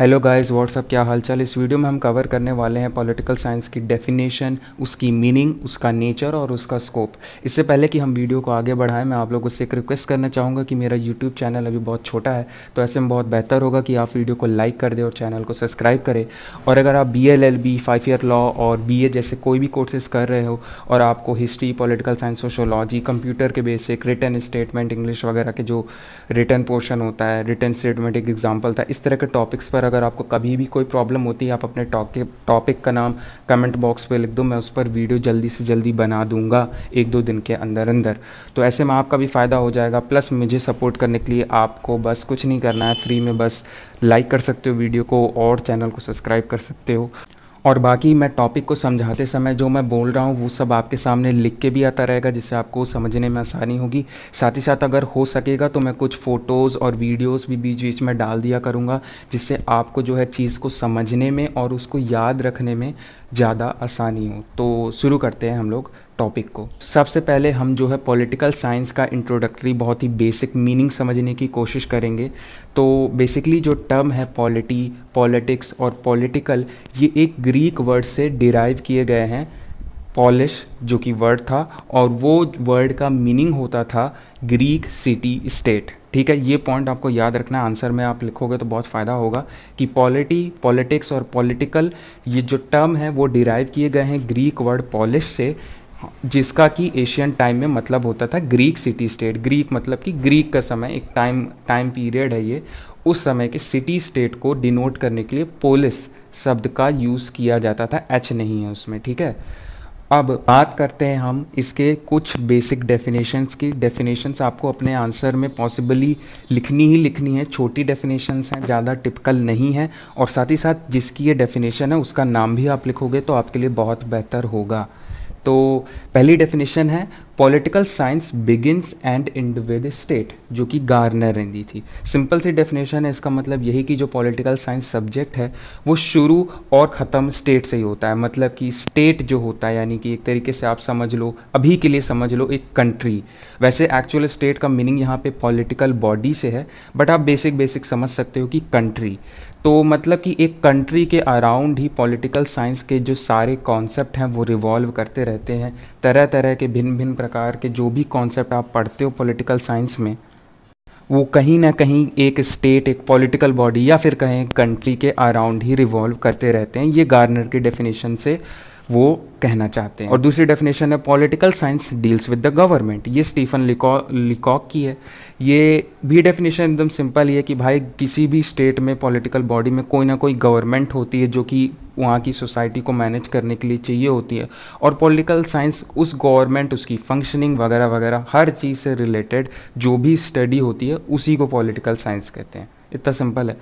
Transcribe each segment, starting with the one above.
hello guys what's up क्या हालचाल इस वीडियो में हम कवर करने वाले हैं पॉलिटिकल साइंस की डेफिनेशन उसकी मीनिंग उसका नेचर और उसका स्कोप इससे पहले कि हम वीडियो को आगे बढ़ाएं मैं आप लोगों से एक रिक्वेस्ट करना चाहूँगा कि मेरा यूट्यूब चैनल अभी बहुत छोटा है तो ऐसे में बहुत बेहतर होगा कि आप वीडियो को लाइक कर दें और चैनल को सब्सक्राइब करें और अगर आप B L L B five year law और बी ए जैसे कोई भी कोर्सेज कर रहे हो और आपको history political science sociology computer के बेसिक रिटर्न स्टेटमेंट इंग्लिश वगैरह के जो रिटर्न पोर्शन होता है रिटर्न स्टेटमेंट एक एग्जाम्पल था इस तरह के टॉपिक्स पर अगर आपको कभी भी कोई प्रॉब्लम होती है आप अपने टॉपिक का नाम कमेंट बॉक्स पे लिख दो मैं उस पर वीडियो जल्दी से जल्दी बना दूंगा एक दो दिन के अंदर अंदर तो ऐसे में आपका भी फ़ायदा हो जाएगा प्लस मुझे सपोर्ट करने के लिए आपको बस कुछ नहीं करना है फ्री में बस लाइक कर सकते हो वीडियो को और चैनल को सब्सक्राइब कर सकते हो और बाकी मैं टॉपिक को समझाते समय जो मैं बोल रहा हूँ वो सब आपके सामने लिख के भी आता रहेगा जिससे आपको समझने में आसानी होगी साथ ही साथ अगर हो सकेगा तो मैं कुछ फ़ोटोज़ और वीडियोस भी बीच बीच में डाल दिया करूँगा जिससे आपको जो है चीज़ को समझने में और उसको याद रखने में ज़्यादा आसानी हो तो शुरू करते हैं हम लोग टॉपिक को सबसे पहले हम जो है पॉलिटिकल साइंस का इंट्रोडक्टरी बहुत ही बेसिक मीनिंग समझने की कोशिश करेंगे तो बेसिकली जो टर्म है पॉलिटी पॉलिटिक्स और पॉलिटिकल ये एक ग्रीक वर्ड से डिराइव किए गए हैं पॉलिश जो कि वर्ड था और वो वर्ड का मीनिंग होता था ग्रीक सिटी स्टेट ठीक है ये पॉइंट आपको याद रखना है आंसर में आप लिखोगे तो बहुत फ़ायदा होगा कि पॉलिटी पॉलिटिक्स और पॉलिटिकल ये जो टर्म है वो डिराइव किए गए हैं ग्रीक वर्ड पॉलिश से जिसका कि एशियन टाइम में मतलब होता था ग्रीक सिटी स्टेट ग्रीक मतलब कि ग्रीक का समय एक टाइम टाइम पीरियड है ये उस समय के सिटी स्टेट को डिनोट करने के लिए पोलिस शब्द का यूज़ किया जाता था एच नहीं है उसमें ठीक है अब बात करते हैं हम इसके कुछ बेसिक डेफिनेशंस की डेफिनेशंस आपको अपने आंसर में पॉसिबली लिखनी ही लिखनी है छोटी डेफिनेशंस हैं ज़्यादा टिपिकल नहीं है और साथ ही साथ जिसकी ये डेफिनेशन है उसका नाम भी आप लिखोगे तो आपके लिए बहुत बेहतर होगा तो पहली डेफिनेशन है political science begins and and with state जो कि गार्नर रहती थी सिंपल सी डेफिनेशन है इसका मतलब यही कि जो पॉलिटिकल साइंस सब्जेक्ट है वो शुरू और ख़त्म स्टेट से ही होता है मतलब कि स्टेट जो होता है यानी कि एक तरीके से आप समझ लो अभी के लिए समझ लो एक कंट्री वैसे एक्चुअल स्टेट का मीनिंग यहाँ पे पॉलिटिकल बॉडी से है बट आप बेसिक बेसिक समझ सकते हो कि कंट्री तो मतलब कि एक कंट्री के अराउंड ही पॉलिटिकल साइंस के जो सारे कॉन्सेप्ट हैं वो रिवॉल्व करते रहते हैं तरह तरह के भिन्न भिन्न प्रकार के जो भी कॉन्सेप्ट आप पढ़ते हो पॉलिटिकल साइंस में वो कहीं ना कहीं एक स्टेट एक पॉलिटिकल बॉडी या फिर कहें कंट्री के अराउंड ही रिवॉल्व करते रहते हैं ये गार्नर के डेफिनेशन से वो कहना चाहते हैं और दूसरी डेफिनेशन है political science deals with the government ये स्टीफन लिकॉक की है ये भी डेफिनेशन एकदम सिंपल ही है कि भाई किसी भी स्टेट में पॉलिटिकल बॉडी में कोई ना कोई गवर्नमेंट होती है जो कि वहाँ की सोसाइटी को मैनेज करने के लिए चाहिए होती है और पॉलिटिकल साइंस उस गवर्नमेंट उसकी फंक्शनिंग वगैरह वगैरह हर चीज़ से रिलेटेड जो भी स्टडी होती है उसी को पॉलिटिकल साइंस कहते हैं इतना सिंपल है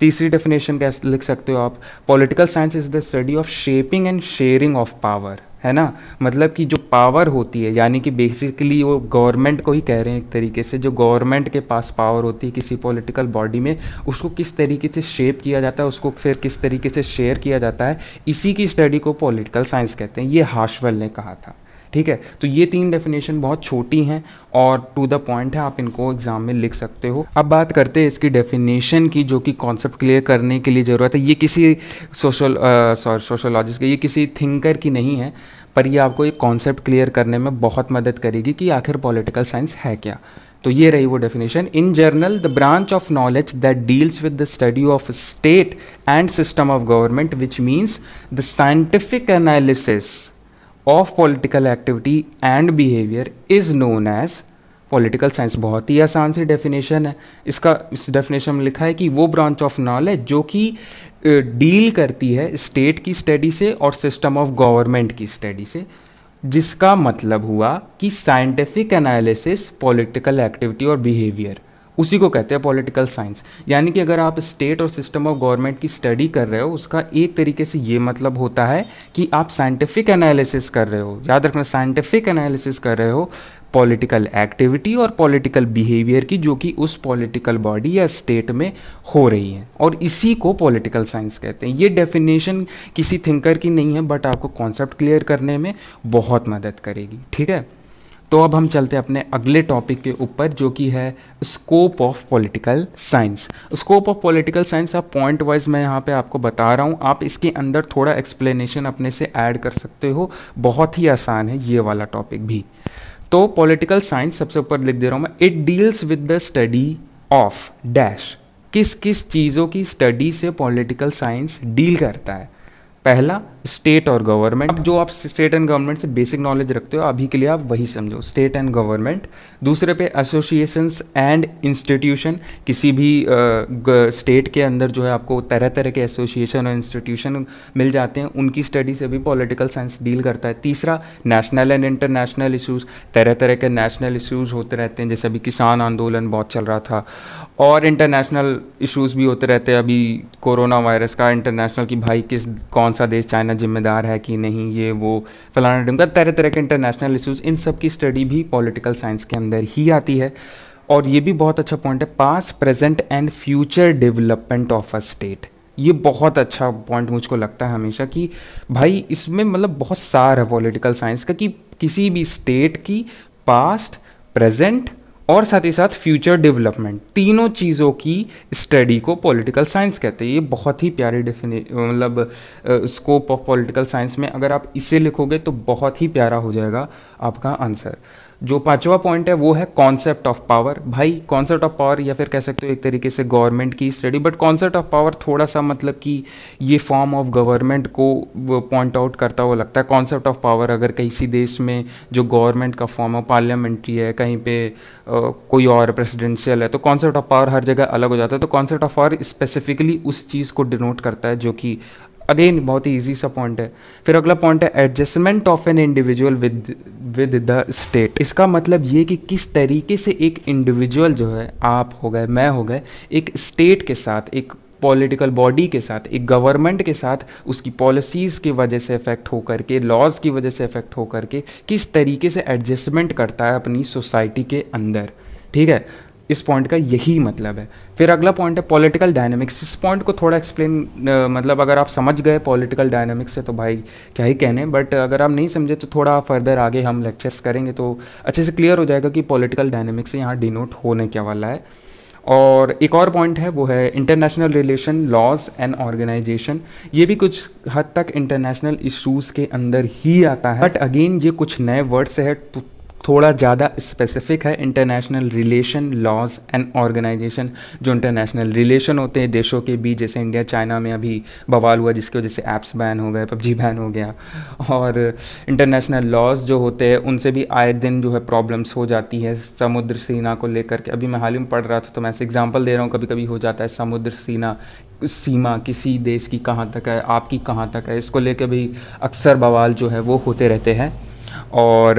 तीसरी डेफिनेशन कैसे लिख सकते हो आप political science is the study of shaping and sharing of power है ना मतलब कि जो पावर होती है यानी कि बेसिकली वो गवर्नमेंट को ही कह रहे हैं एक तरीके से जो गवर्नमेंट के पास पावर होती है किसी पॉलिटिकल बॉडी में उसको किस तरीके से शेप किया जाता है उसको फिर किस तरीके से शेयर किया जाता है इसी की स्टडी को पॉलिटिकल साइंस कहते हैं ये हाशवल ने कहा था ठीक है तो ये तीन डेफिनेशन बहुत छोटी हैं और टू द पॉइंट है आप इनको एग्जाम में लिख सकते हो अब बात करते हैं इसकी डेफिनेशन की जो कि कॉन्सेप्ट क्लियर करने के लिए ज़रूरत है ये किसी सोशल सॉरी सोशोलॉजिस्ट की ये किसी थिंकर की नहीं है पर ये आपको एक कॉन्सेप्ट क्लियर करने में बहुत मदद करेगी कि आखिर पॉलिटिकल साइंस है क्या तो ये रही वो definition in general the branch of knowledge that deals with the study of state and system of government which means the scientific analysis of political activity and behaviour is known as political science बहुत ही आसान सी definition है इसका इस definition में लिखा है कि वो ब्रांच ऑफ नॉलेज जो कि डील करती है स्टेट की स्टडी से और सिस्टम ऑफ गवर्नमेंट की स्टडी से जिसका मतलब हुआ कि साइंटिफिक एनालिसिस पॉलिटिकल एक्टिविटी और बिहेवियर उसी को कहते हैं पॉलिटिकल साइंस यानी कि अगर आप स्टेट और सिस्टम ऑफ गवर्नमेंट की स्टडी कर रहे हो उसका एक तरीके से ये मतलब होता है कि आप साइंटिफिक एनालिसिस कर रहे हो याद रखना साइंटिफिक एनालिसिस कर रहे हो पॉलिटिकल एक्टिविटी और पॉलिटिकल बिहेवियर की जो कि उस पॉलिटिकल बॉडी या स्टेट में हो रही है और इसी को पॉलिटिकल साइंस कहते हैं ये डेफिनेशन किसी थिंकर की नहीं है बट आपको कॉन्सेप्ट क्लियर करने में बहुत मदद करेगी ठीक है तो अब हम चलते हैं अपने अगले टॉपिक के ऊपर जो कि है scope of political science scope of political science आप पॉइंट वाइज मैं यहाँ पे आपको बता रहा हूँ आप इसके अंदर थोड़ा एक्सप्लेनेशन अपने से ऐड कर सकते हो बहुत ही आसान है ये वाला टॉपिक भी तो पॉलिटिकल साइंस सबसे ऊपर लिख दे रहा हूँ मैं it deals with the study of dash किस किस चीज़ों की स्टडी से पॉलिटिकल साइंस डील करता है पहला स्टेट और गवर्नमेंट अब जो आप स्टेट एंड गवर्नमेंट से बेसिक नॉलेज रखते हो अभी के लिए आप वही समझो स्टेट एंड गवर्नमेंट दूसरे पे एसोसिएशंस एंड इंस्टीट्यूशन किसी भी स्टेट के अंदर जो है आपको तरह तरह के एसोसिएशन और इंस्टीट्यूशन मिल जाते हैं उनकी स्टडी से भी पॉलिटिकल साइंस डील करता है तीसरा नेशनल एंड इंटरनेशनल इशूज़ तरह तरह के नेशनल इशूज़ होते रहते हैं जैसे अभी किसान आंदोलन बहुत चल रहा था और इंटरनेशनल इशूज़ भी होते रहते हैं अभी कोरोना वायरस का इंटरनेशनल कि भाई किस कौन सा देश चाइना जिम्मेदार है कि नहीं ये वो फलाना टीम का तरह तरह के इंटरनेशनल इशूज़ इन सब की स्टडी भी पॉलिटिकल साइंस के अंदर ही आती है और ये भी बहुत अच्छा पॉइंट है past present and future development of a state ये बहुत अच्छा पॉइंट मुझको लगता है हमेशा कि भाई इसमें मतलब बहुत सार है पॉलिटिकल साइंस का कि किसी भी स्टेट की पास्ट प्रेजेंट और साथ ही साथ फ्यूचर डेवलपमेंट तीनों चीज़ों की स्टडी को पॉलिटिकल साइंस कहते हैं ये बहुत ही प्यारी डिफिने मतलब स्कोप ऑफ पॉलिटिकल साइंस में अगर आप इसे लिखोगे तो बहुत ही प्यारा हो जाएगा आपका आंसर जो पांचवा पॉइंट है वो है कॉन्सेप्ट ऑफ पावर भाई कॉन्सेप्ट ऑफ पावर या फिर कह सकते हो एक तरीके से गवर्नमेंट की study but concept of power थोड़ा सा मतलब कि ये फॉर्म ऑफ गवर्नमेंट को पॉइंट आउट करता हुआ लगता है कॉन्सेप्ट ऑफ पावर अगर किसी देश में जो गवर्नमेंट का फॉर्म है पार्लियामेंट्री है कहीं पर कोई और प्रेसिडेंशियल है तो कॉन्सेप्ट ऑफ पावर हर जगह अलग हो जाता है तो कॉन्सेप्ट ऑफ पावर स्पेसिफिकली उस चीज़ को डिनोट करता है जो कि अगेन बहुत ही ईजी सा पॉइंट है फिर अगला पॉइंट है adjustment of an individual with with the state इसका मतलब ये कि किस तरीके से एक इंडिविजुअल जो है आप हो गए मैं हो गए एक स्टेट के साथ एक पॉलिटिकल बॉडी के साथ एक गवर्नमेंट के साथ उसकी पॉलिसीज़ की वजह से इफ़ेक्ट हो करके लॉज की वजह से इफ़ेक्ट हो करके किस तरीके से एडजस्टमेंट करता है अपनी सोसाइटी के अंदर ठीक है इस पॉइंट का यही मतलब है फिर अगला पॉइंट है पॉलिटिकल डायनेमिक्स इस पॉइंट को थोड़ा एक्सप्लेन मतलब अगर आप समझ गए पॉलिटिकल डायनेमिक्स से तो भाई क्या ही कहने बट अगर आप नहीं समझे तो थोड़ा फर्दर आगे हम लेक्चर्स करेंगे तो अच्छे से क्लियर हो जाएगा कि पॉलिटिकल डायनेमिक्स यहाँ डिनोट होने क्या वाला है और एक और पॉइंट है वो है international relation laws and organisation ये भी कुछ हद तक इंटरनेशनल इश्यूज़ के अंदर ही आता है बट अगेन ये कुछ नए वर्ड्स है थोड़ा ज़्यादा स्पेसिफिक है international relation laws and organisation जो इंटरनेशनल रिलेशन होते हैं देशों के बीच जैसे इंडिया चाइना में अभी बवाल हुआ जिसकी वजह से ऐप्स बैन हो गए पबजी बैन हो गया और इंटरनेशनल लॉज जो होते हैं उनसे भी आए दिन जो है प्रॉब्लम्स हो जाती है समुद्र सीना को लेकर के अभी मैं हाल ही में पढ़ रहा था तो मैं ऐसे एग्जाम्पल दे रहा हूँ कभी कभी हो जाता है समुद्र सीना सीमा किसी देश की कहाँ तक है आपकी कहाँ तक है इसको लेकर भी अक्सर बवाल जो है वो होते रहते हैं और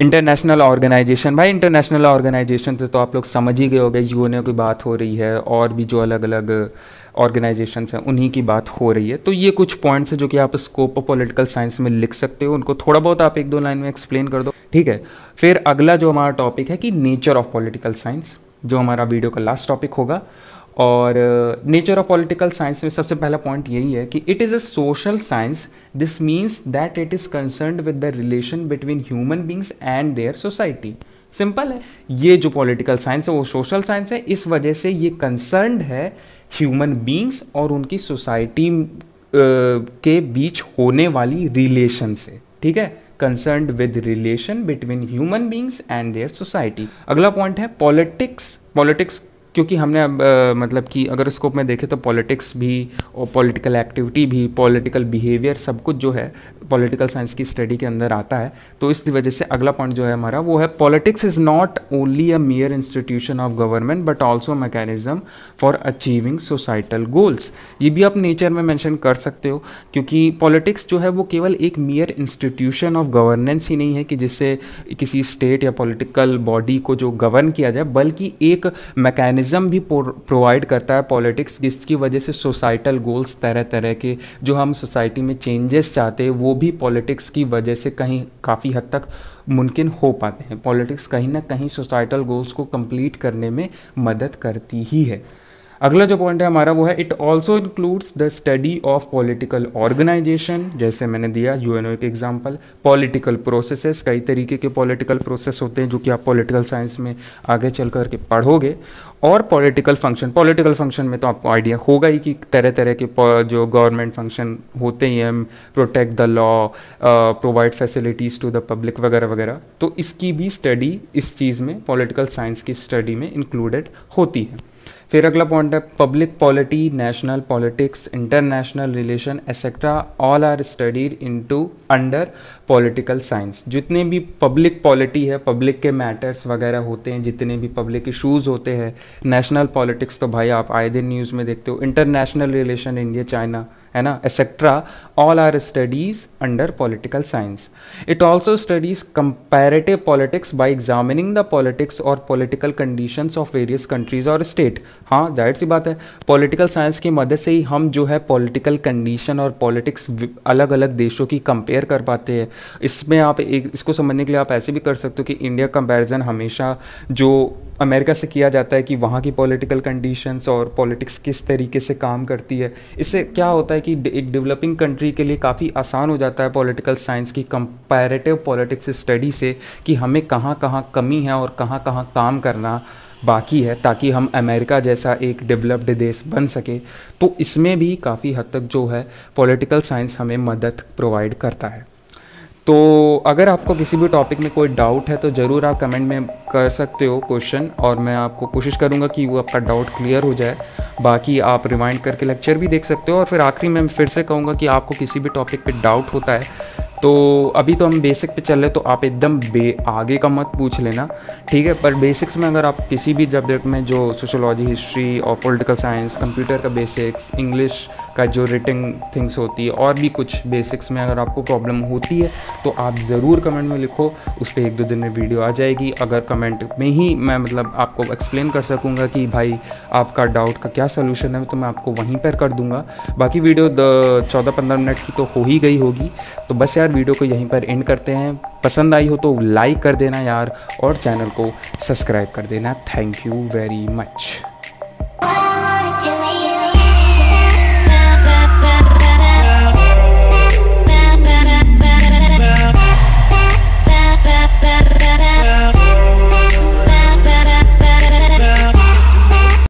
इंटरनेशनल ऑर्गेनाइजेशन भाई इंटरनेशनल ऑर्गेनाइजेशन से तो आप लोग समझ ही गए हो गए यूएनओ की बात हो रही है और भी जो अलग अलग ऑर्गेनाइजेशन हैं उन्हीं की बात हो रही है तो ये कुछ पॉइंट्स हैं जो कि आप स्कोप ऑफ पॉलिटिकल साइंस में लिख सकते हो उनको थोड़ा बहुत आप एक दो लाइन में एक्सप्लेन कर दो ठीक है फिर अगला जो हमारा टॉपिक है कि नेचर ऑफ पॉलिटिकल साइंस जो हमारा वीडियो का लास्ट टॉपिक होगा और नेचर ऑफ पॉलिटिकल साइंस में सबसे पहला पॉइंट यही है कि it is a social science this means that it is concern with the relation between human beings and their society simple है ये जो पॉलिटिकल साइंस है वो सोशल साइंस है इस वजह से ये कंसर्न है ह्यूमन बींग्स और उनकी सोसाइटी uh, के बीच होने वाली रिलेशन से ठीक है concern with relation between human beings and their society अगला पॉइंट है पॉलिटिक्स पॉलिटिक्स क्योंकि हमने अब आ, मतलब कि अगर स्कोप में देखें तो पॉलिटिक्स भी और पॉलिटिकल एक्टिविटी भी पॉलिटिकल बिहेवियर सब कुछ जो है पॉलिटिकल साइंस की स्टडी के अंदर आता है तो इस वजह से अगला पॉइंट जो है हमारा वो है politics is not only a mere institution of government but also mechanism for achieving societal goals ये भी आप नेचर में मैंशन कर सकते हो क्योंकि पॉलिटिक्स जो है वो केवल एक मेयर इंस्टीट्यूशन ऑफ गवर्नेंस ही नहीं है कि जिससे किसी स्टेट या पॉलिटिकल बॉडी को जो गवर्न किया जाए बल्कि एक मैकेनिज्म मैकेनिज़्म भी प्रोवाइड करता है पॉलिटिक्स जिसकी वजह से सोसाइटल गोल्स तरह तरह के जो हम सोसाइटी में चेंजेस चाहते हैं वो भी पॉलिटिक्स की वजह से कहीं काफ़ी हद तक मुमकिन हो पाते हैं पॉलिटिक्स कहीं ना कहीं सोसाइटल गोल्स को कंप्लीट करने में मदद करती ही है अगला जो पॉइंट है हमारा वो है it also includes the study of political organisation जैसे मैंने दिया यू एन ओ के एग्जाम्पल पॉलिटिकल प्रोसेसेस कई तरीके के पॉलिटिकल प्रोसेस होते हैं जो कि आप पॉलिटिकल साइंस में आगे चल करके पढ़ोगे और पॉलिटिकल फंक्शन पॉलिटिकल फंक्शन में तो आपको आइडिया होगा ही कि तरह तरह के जो गवर्नमेंट फंक्शन होते ही हैं protect the law provide facilities to the public वगैरह वगैरह तो इसकी भी स्टडी इस चीज़ में पॉलिटिकल साइंस की स्टडी में इंक्लूडेड होती है फिर अगला पॉइंट है public polity national politics international relation etcetera all are studied into under political science जितने भी पब्लिक पॉलिटी है पब्लिक के मैटर्स वगैरह होते हैं जितने भी पब्लिक इशूज़ होते हैं नेशनल पॉलिटिक्स तो भाई आप आए दिन न्यूज़ में देखते हो इंटरनेशनल रिलेशन इंडिया चाइना है ना etcetera all are studies under political science it also studies comparative politics by examining the politics और political condition of various countries और स्टेट हाँ जाहिर सी बात है पॉलिटिकल साइंस की मदद से ही हम जो है पॉलिटिकल कंडीशन और पॉलिटिक्स अलग अलग देशों की कंपेयर कर पाते हैं इसमें आप एक इसको समझने के लिए आप ऐसे भी कर सकते हो कि इंडिया कंपेरिजन हमेशा जो अमेरिका से किया जाता है कि वहाँ की पॉलिटिकल कंडीशंस और पॉलिटिक्स किस तरीके से काम करती है इससे क्या होता है कि एक डेवलपिंग कंट्री के लिए काफ़ी आसान हो जाता है पॉलिटिकल साइंस की कंपैरेटिव पॉलिटिक्स स्टडी से कि हमें कहाँ कहाँ कमी है और कहाँ कहाँ काम करना बाकी है ताकि हम अमेरिका जैसा एक डेवलप्ड देश बन सके तो इसमें भी काफ़ी हद तक जो है पॉलिटिकल साइंस हमें मदद प्रोवाइड करता है तो अगर आपको किसी भी टॉपिक में कोई डाउट है तो ज़रूर आप कमेंट में कर सकते हो क्वेश्चन और मैं आपको कोशिश करूँगा कि वो आपका डाउट क्लियर हो जाए बाकी आप रिमाइंड करके लेक्चर भी देख सकते हो और फिर आखिरी में फिर से कहूँगा कि आपको किसी भी टॉपिक पे डाउट होता है तो अभी तो हम बेसिक पे चल रहे तो आप एकदम बे आगे का मत पूछ लेना ठीक है पर बेसिक्स में अगर आप किसी भी सब्जेक्ट में जो सोशोलॉजी हिस्ट्री और पॉलिटिकल साइंस कंप्यूटर का बेसिक्स इंग्लिश का जो रिटिंग थिंग्स होती है और भी कुछ बेसिक्स में अगर आपको प्रॉब्लम होती है तो आप ज़रूर कमेंट में लिखो उस पर एक दो दिन में वीडियो आ जाएगी अगर कमेंट में ही मैं मतलब आपको एक्सप्लेन कर सकूँगा कि भाई आपका डाउट का क्या सोल्यूशन है तो मैं आपको वहीं पर कर दूँगा बाकी वीडियो चौदह पंद्रह मिनट की तो हो ही गई होगी तो बस यार वीडियो को यहीं पर एंड करते हैं पसंद आई हो तो लाइक कर देना यार और चैनल को सब्सक्राइब कर देना थैंक यू वेरी मच